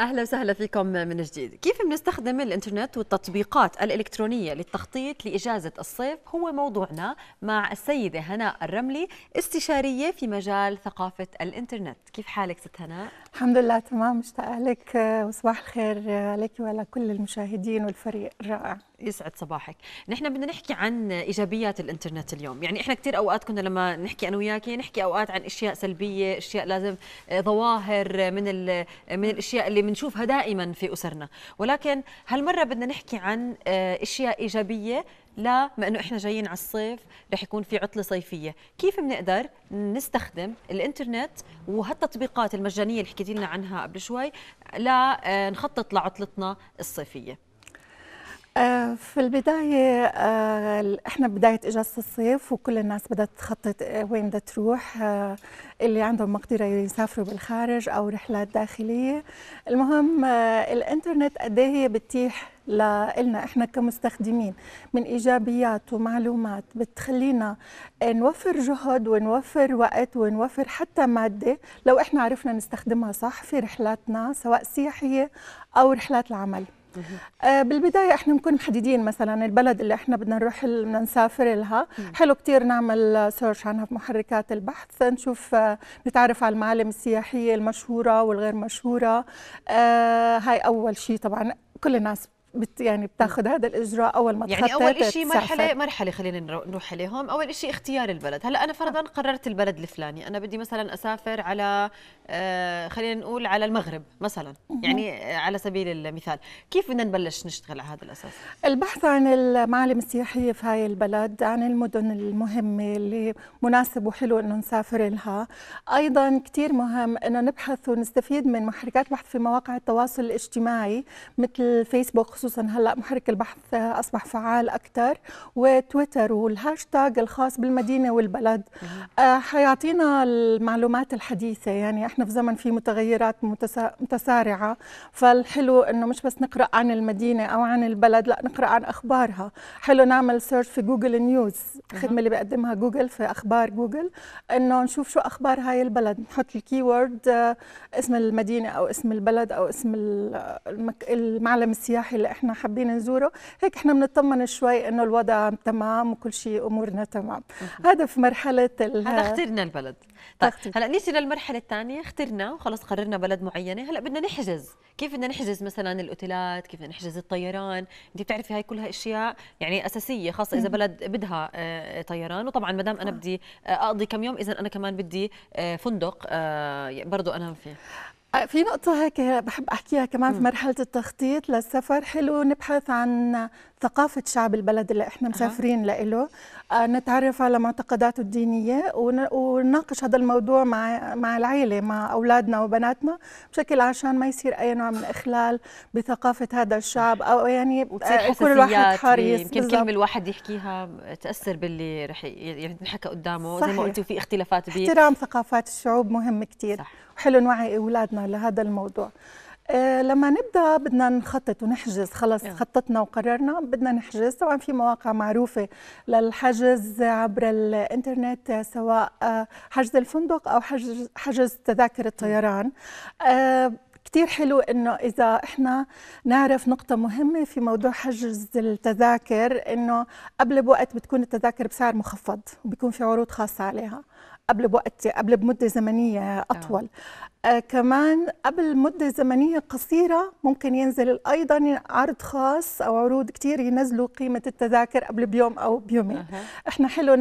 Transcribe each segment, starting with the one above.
اهلا وسهلا فيكم من جديد كيف بنستخدم الانترنت والتطبيقات الالكترونيه للتخطيط لاجازه الصيف هو موضوعنا مع السيده هناء الرملي استشاريه في مجال ثقافه الانترنت كيف حالك ست هناء الحمد لله تمام مشتاقه لك وصباح آه، الخير آه، عليك وعلى كل المشاهدين والفريق الرائع يسعد صباحك نحن بدنا نحكي عن ايجابيات الانترنت اليوم يعني احنا كثير اوقات كنا لما نحكي انا وياك نحكي اوقات عن اشياء سلبيه اشياء لازم آه، ظواهر من من الاشياء اللي بنشوفها دائما في اسرنا ولكن هالمره بدنا نحكي عن آه، اشياء ايجابيه لا ما انه احنا جايين على الصيف رح يكون في عطله صيفيه كيف بنقدر نستخدم الانترنت وهالتطبيقات المجانيه اللي حكيت لنا عنها قبل شوي لنخطط آه، لعطلتنا الصيفيه آه، في البداية آه، احنا بداية اجازة الصيف وكل الناس بدها تخطط آه، وين بدها تروح اللي عندهم مقدرة يسافروا بالخارج او رحلات داخلية المهم الانترنت قد إيه هي بتتيح لنا احنا كمستخدمين من ايجابيات ومعلومات بتخلينا نوفر جهد ونوفر وقت ونوفر حتى ماده لو احنا عرفنا نستخدمها صح في رحلاتنا سواء سياحيه او رحلات العمل آه بالبدايه احنا بنكون محددين مثلا البلد اللي احنا بدنا نروح بدنا نسافر لها حلو كتير نعمل سيرش عنها في محركات البحث نشوف آه نتعرف على المعالم السياحيه المشهوره والغير مشهوره آه هاي اول شيء طبعا كل الناس بت يعني بتاخذ هذا الاجراء اول ما يعني اول شيء مرحله مرحله خلينا نروح عليهم اول شيء اختيار البلد هلا انا فرضا نعم. قررت البلد الفلاني انا بدي مثلا اسافر على آه، خلينا نقول على المغرب مثلا يعني آه، على سبيل المثال كيف بدنا نبلش نشتغل على هذا الاساس البحث عن المعالم السياحيه في هاي البلد عن المدن المهمه اللي مناسب وحلو انه نسافر لها ايضا كثير مهم انه نبحث ونستفيد من محركات بحث في مواقع التواصل الاجتماعي مثل فيسبوك خصوصا هلا محرك البحث اصبح فعال اكثر وتويتر والهاشتاج الخاص بالمدينه والبلد آه، حيعطينا المعلومات الحديثه يعني احنا في زمن في متغيرات متسارعه فالحلو انه مش بس نقرا عن المدينه او عن البلد لا نقرا عن اخبارها حلو نعمل سيرش في جوجل نيوز الخدمه اللي بقدمها جوجل في اخبار جوجل انه نشوف شو اخبار هاي البلد نحط الكيورد آه، اسم المدينه او اسم البلد او اسم المك... المعلم السياحي اللي اللي احنا حابين نزوره هيك احنا بنطمن شوي انه الوضع تمام وكل شيء امورنا تمام هذا في مرحله هذا اخترنا البلد طيب هلا نيجي للمرحله الثانيه اخترنا وخلص قررنا بلد معينه هلا بدنا نحجز كيف بدنا نحجز مثلا الاوتيلات كيف بدنا نحجز الطيران انت بتعرفي هاي كلها اشياء يعني اساسيه خاصه اذا بلد بدها آه، طيران وطبعا ما دام انا آه. بدي آه، اقضي كم يوم اذا انا كمان بدي فندق برضه انام فيه آه، في نقطة هيك بحب أحكيها كمان في مرحلة التخطيط للسفر حلو نبحث عن ثقافة شعب البلد اللي إحنا مسافرين أه. لإله نتعرف على معتقداته الدينية ونناقش هذا الموضوع مع مع العيلة مع أولادنا وبناتنا بشكل عشان ما يصير أي نوع من إخلال بثقافة هذا الشعب أو يعني آه، يكون الواحد حريص يمكن كلمة الواحد يحكيها تأثر باللي رح يعني قدامه صحيح. زي ما قلتي في اختلافات بي احترام ثقافات الشعوب مهم كتير صح. حلو نوعي اولادنا لهذا الموضوع آه لما نبدا بدنا نخطط ونحجز خلص خططنا وقررنا بدنا نحجز طبعا في مواقع معروفه للحجز عبر الانترنت سواء آه، حجز الفندق او حجز حجز تذاكر الطيران آه كتير حلو انه اذا احنا نعرف نقطه مهمه في موضوع حجز التذاكر انه قبل بوقت بتكون التذاكر بسعر مخفض وبيكون في عروض خاصه عليها قبل بوقت قبل بمده زمنيه اطول آه كمان قبل مده زمنيه قصيره ممكن ينزل ايضا عرض خاص او عروض كثير ينزلوا قيمه التذاكر قبل بيوم او بيومين أه. احنا حلو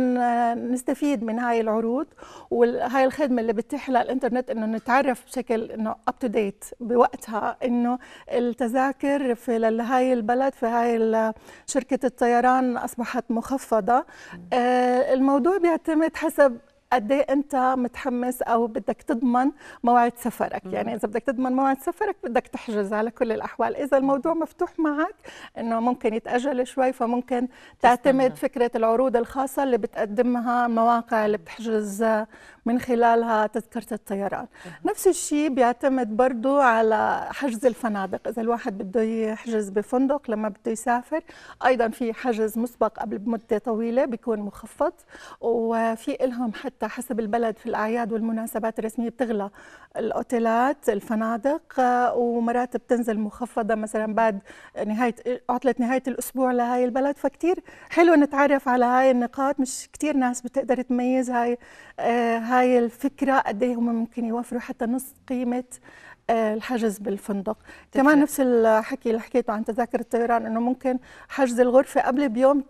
نستفيد من هاي العروض وهاي الخدمه اللي بتتيح الانترنت انه نتعرف بشكل انه اب تو ديت بوقتها انه التذاكر في لهاي البلد في هاي شركه الطيران اصبحت مخفضه آه الموضوع بيعتمد حسب قد ايه انت متحمس او بدك تضمن موعد سفرك يعني اذا بدك تضمن موعد سفرك بدك تحجز على كل الاحوال اذا الموضوع مفتوح معك انه ممكن يتاجل شوي فممكن تعتمد فكره العروض الخاصه اللي بتقدمها المواقع اللي بتحجز من خلالها تذكره الطيران نفس الشيء بيعتمد برضو على حجز الفنادق اذا الواحد بده يحجز بفندق لما بده يسافر ايضا في حجز مسبق قبل بمده طويله بيكون مخفض وفي لهم حتى حتى حسب البلد في الأعياد والمناسبات الرسمية بتغلى الأوتيلات الفنادق آه، ومرات بتنزل مخفضة مثلا بعد نهاية عطلة نهاية الأسبوع لهي البلد فكتير حلو نتعرف على هاي النقاط مش كتير ناس بتقدر تميز هاي آه، هاي الفكرة قد ايه هم ممكن يوفروا حتى نص قيمة آه، الحجز بالفندق تفرق. كمان نفس الحكي اللي حكيته عن تذاكر الطيران انه ممكن حجز الغرفه قبل بيوم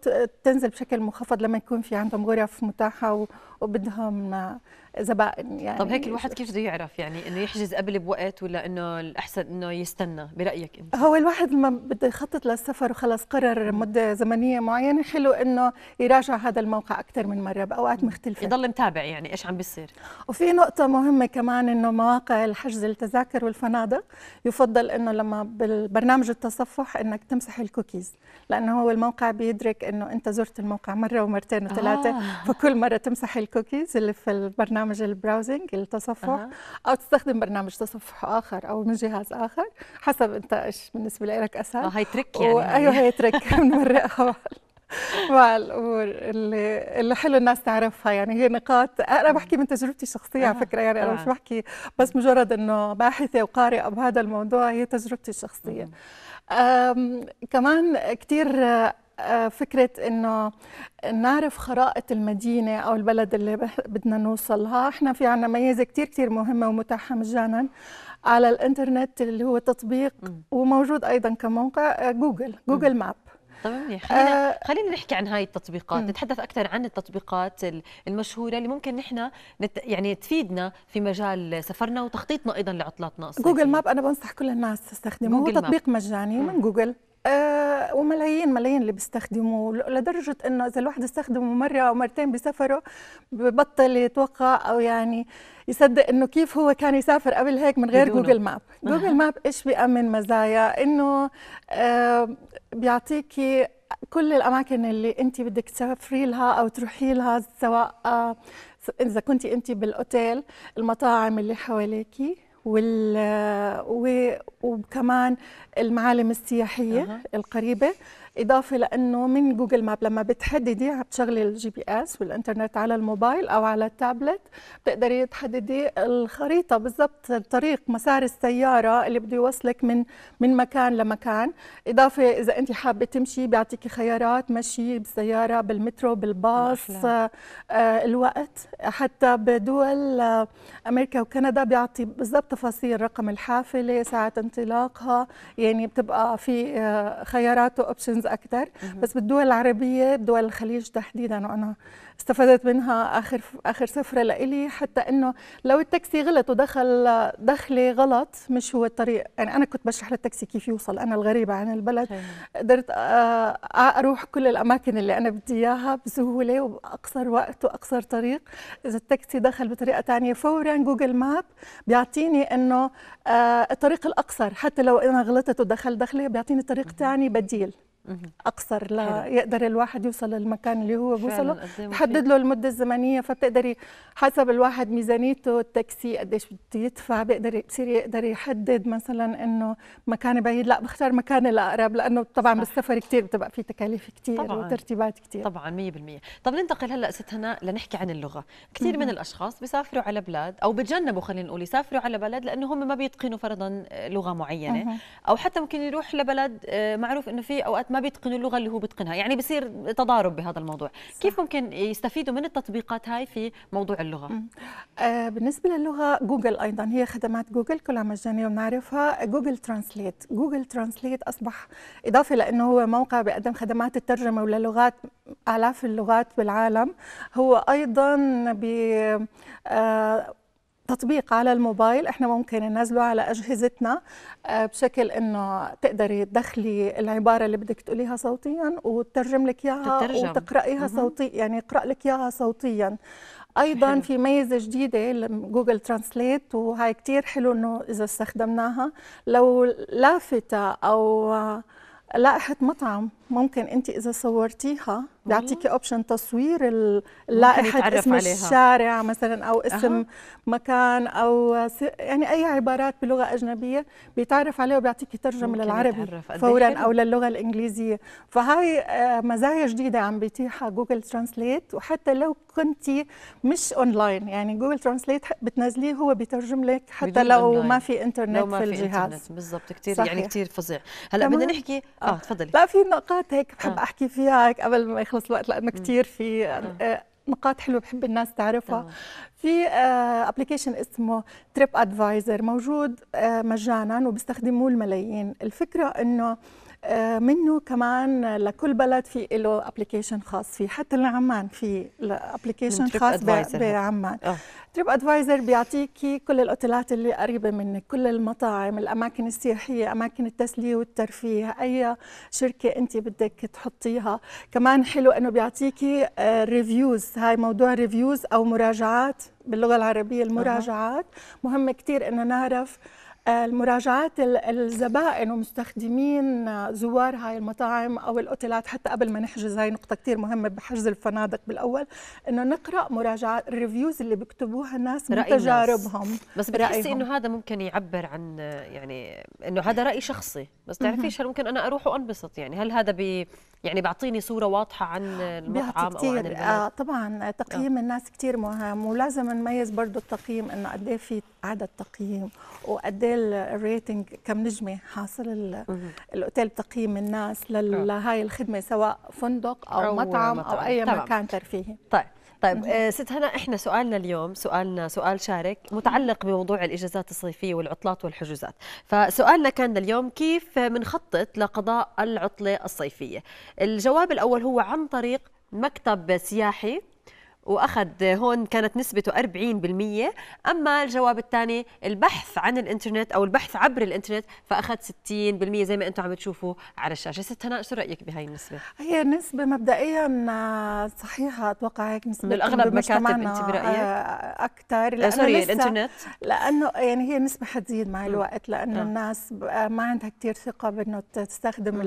تنزل بشكل مخفض لما يكون في عندهم غرف متاحه وبدها hamna زبائن يعني طب هيك الواحد كيف بده يعرف يعني انه يحجز قبل بوقت ولا انه الاحسن انه يستنى برايك انت هو الواحد لما بده يخطط للسفر وخلص قرر مده زمنيه معينه حلو انه يراجع هذا الموقع اكثر من مره باوقات مختلفه يضل متابع يعني ايش عم بيصير وفي نقطه مهمه كمان انه مواقع الحجز التذاكر والفنادق يفضل انه لما بالبرنامج التصفح انك تمسح الكوكيز لانه هو الموقع بيدرك انه انت زرت الموقع مره ومرتين وثلاثه آه. فكل مره تمسح الكوكيز اللي في البرنامج برنامج البراوزنج التصفح أه. او تستخدم برنامج تصفح اخر او من جهاز اخر حسب انت ايش بالنسبه لك اسهل اه هي تريك يعني و... ايوه هي تريك بنمرقها مع الامور اللي اللي حلو الناس تعرفها يعني هي نقاط انا بحكي من تجربتي الشخصيه آه. على فكره يعني انا مش بحكي بس مجرد انه باحثه وقارئه بهذا الموضوع هي تجربتي الشخصيه أمم. كمان كثير آه، فكرة إنه نعرف خرائط المدينة أو البلد اللي بدنا نوصلها إحنا في عنا ميزة كتير كتير مهمة ومتاحة مجانا على الإنترنت اللي هو تطبيق م. وموجود أيضا كموقع آه، جوجل جوجل م. ماب طبعا خلينا آه، خلينا نحكي عن هاي التطبيقات م. نتحدث اكثر عن التطبيقات المشهوره اللي ممكن نحن نت يعني تفيدنا في مجال سفرنا وتخطيطنا ايضا لعطلاتنا جوجل ماب انا بنصح كل الناس تستخدمه هو تطبيق ماب. مجاني م. من جوجل آه، وملايين ملايين اللي بيستخدموه لدرجه انه اذا الواحد استخدمه مره او مرتين بسفره ببطل يتوقع او يعني يصدق انه كيف هو كان يسافر قبل هيك من غير بدونه. جوجل ماب جوجل ماب ايش بيأمن مزايا انه بيعطيك آه، بيعطيكي كل الاماكن اللي انت بدك تسافري لها او تروحي لها سواء آه، اذا كنت انت بالاوتيل المطاعم اللي حواليكي وال... وكمان المعالم السياحية أه. القريبة اضافه لانه من جوجل ماب لما بتحددي عم تشغلي الجي بي اس والانترنت على الموبايل او على التابلت بتقدري تحددي الخريطه بالضبط الطريق مسار السياره اللي بده يوصلك من من مكان لمكان اضافه اذا انت حابه تمشي بيعطيكي خيارات مشي بالسياره بالمترو بالباص آه الوقت حتى بدول آه امريكا وكندا بيعطي بالضبط تفاصيل رقم الحافله ساعه انطلاقها يعني بتبقى في آه خيارات واوبشنز اكثر بس بالدول العربيه بدول الخليج تحديدا وانا استفدت منها اخر اخر سفره لإلي حتى انه لو التاكسي غلط ودخل دخلي غلط مش هو الطريق يعني انا كنت بشرح للتاكسي كيف يوصل انا الغريبه عن البلد قدرت آه، اروح كل الاماكن اللي انا بدي اياها بسهوله وباقصر وقت واقصر طريق اذا التاكسي دخل بطريقه ثانيه فورا جوجل ماب بيعطيني انه آه، الطريق الاقصر حتى لو انا غلطت ودخل دخلي بيعطيني طريق ثاني بديل اقصر لا حلو. يقدر الواحد يوصل للمكان اللي هو بوصله تحدد له المده الزمنيه فبتقدري حسب الواحد ميزانيته التاكسي قديش بده يدفع بيقدر بصير يقدر يحدد مثلا انه مكان بعيد لا بختار مكان الاقرب لانه طبعا صح. بالسفر كثير بتبقى في تكاليف كثير وترتيبات كثير طبعا 100% طب ننتقل هلا ست هنا لنحكي عن اللغه كثير من الاشخاص بيسافروا على بلاد او بتجنبوا خلينا نقول يسافروا على بلد لانه هم ما بيتقنوا فرضا لغه معينه او حتى ممكن يروح لبلد آه، معروف انه في اوقات ما ما بيتقنوا اللغه اللي هو بيتقنها يعني بصير تضارب بهذا الموضوع صح. كيف ممكن يستفيدوا من التطبيقات هاي في موضوع اللغه آه بالنسبه للغه جوجل ايضا هي خدمات جوجل كلها مجانيه وبنعرفها جوجل ترانسليت جوجل ترانسليت اصبح اضافه لانه هو موقع بيقدم خدمات الترجمه وللغات الاف اللغات بالعالم هو ايضا ب آه تطبيق على الموبايل احنا ممكن ننزله على اجهزتنا آه، بشكل انه تقدري تدخلي العباره اللي بدك تقوليها صوتيا وتترجم لك اياها تترجم. وتقرايها صوتيا يعني يقرا لك اياها صوتيا ايضا حلو. في ميزه جديده جوجل ترانسليت وهي كثير حلو انه اذا استخدمناها لو لافته او آه، لائحه مطعم ممكن انت اذا صورتيها بيعطيكي اوبشن تصوير اللائحه اسم عليها. الشارع مثلا او اسم أه. مكان او يعني اي عبارات بلغه اجنبيه بيتعرف عليها وبيعطيكي ترجمه للعربي إيه فورا او للغه الانجليزيه فهاي آه، مزايا جديده عم بيتيحها جوجل ترانسليت وحتى لو كنت مش اونلاين يعني جوجل ترانسليت بتنزليه هو بيترجم لك حتى لو أونلاين. ما في انترنت لو ما في, في الجهاز بالضبط كثير يعني كثير فظيع هلا بدنا نحكي آه،, اه تفضلي لا في نقاط نقاط هيك بحب آه. احكي فيها هيك قبل ما يخلص الوقت لانه كثير في آه. نقاط حلوه بحب الناس تعرفها آه. في ابلكيشن آه اسمه تريب ادفايزر موجود آه مجانا وبيستخدموه الملايين الفكره انه آه آه، منه كمان لكل بلد في له ابلكيشن خاص فيه حتى لعمان في ابلكيشن خاص بعمان تريب ادفايزر بيعطيكي كل الاوتيلات اللي قريبه منك كل المطاعم الاماكن السياحيه اماكن التسليه والترفيه اي شركه انت بدك تحطيها كمان حلو انه بيعطيكي ريفيوز آه، هاي موضوع ريفيوز او مراجعات باللغه العربيه المراجعات مهم كثير انه نعرف المراجعات الزبائن ومستخدمين زوار هاي المطاعم او الاوتيلات حتى قبل ما نحجز هاي نقطه كثير مهمه بحجز الفنادق بالاول انه نقرا مراجعات الريفيوز اللي بيكتبوها الناس من تجاربهم بس بتحسي انه هذا ممكن يعبر عن يعني انه هذا راي شخصي بس تعرفيش هل ممكن انا اروح وانبسط يعني هل هذا يعني بعطيني صورة واضحة عن المطعم أو عن البلد. آه طبعا تقييم آه. الناس كتير مهم ولازم نميز برضو التقييم إنه قد إيه في عدد تقييم وقد إيه الريتنج كم نجمة حاصل الأوتيل بتقييم الناس آه. لهاي الخدمة سواء فندق أو, أو مطعم, مطعم أو أي طبعا. مكان ترفيهي طيب طيب آه، ست هنا احنا سؤالنا اليوم سؤالنا سؤال شارك متعلق بموضوع الاجازات الصيفيه والعطلات والحجوزات فسؤالنا كان اليوم كيف بنخطط لقضاء العطله الصيفيه الجواب الأول هو عن طريق مكتب سياحي واخذ هون كانت نسبته 40% اما الجواب الثاني البحث عن الانترنت او البحث عبر الانترنت فاخذ 60% زي ما انتم عم تشوفوا على الشاشه ست هناء شو رايك بهي النسبه هي نسبه مبدئيا صحيحه اتوقع هيك نسبه من الاغلب مكاتب انت برايك آه، اكثر لانه سوري الانترنت لانه يعني هي نسبه حتزيد مع الوقت لانه الناس آه، ما عندها كثير ثقه بانه تستخدم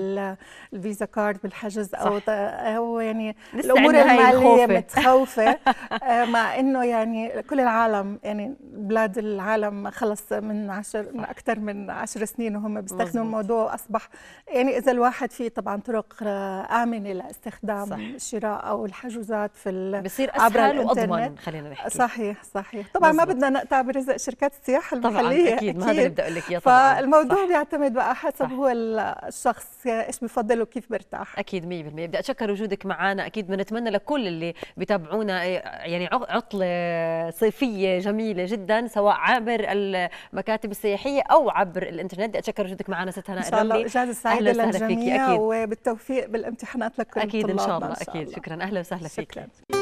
الفيزا كارد بالحجز او او يعني الامور الماليه متخوفه مع انه يعني كل العالم يعني بلاد العالم خلص من عشر من اكثر من عشر سنين وهم بيستخدموا الموضوع اصبح يعني اذا الواحد في طبعا طرق آه، امنه لاستخدام الشراء او الحجوزات في بصير اسهل واضمن خلينا نحكي صحيح صحيح طبعا مزبط. ما بدنا نقطع برزق شركات السياحه المحليه طبعا اكيد, ما بدي اقول لك اياه طبعا فالموضوع صح. بيعتمد بقى حسب صح. هو الشخص ايش بفضل وكيف برتاح اكيد 100% بدي اتشكر وجودك معنا اكيد بنتمنى لكل اللي بيتابعونا يعني عطله صيفيه جميله جدا سواء عبر المكاتب السياحيه او عبر الانترنت بدي اتشكر وجودك معنا ست هناء ان شاء الله اجازه سعيده للجميع وبالتوفيق بالامتحانات لكل اكيد ان شاء الله اكيد شكرا اهلا وسهلا فيك شكرا.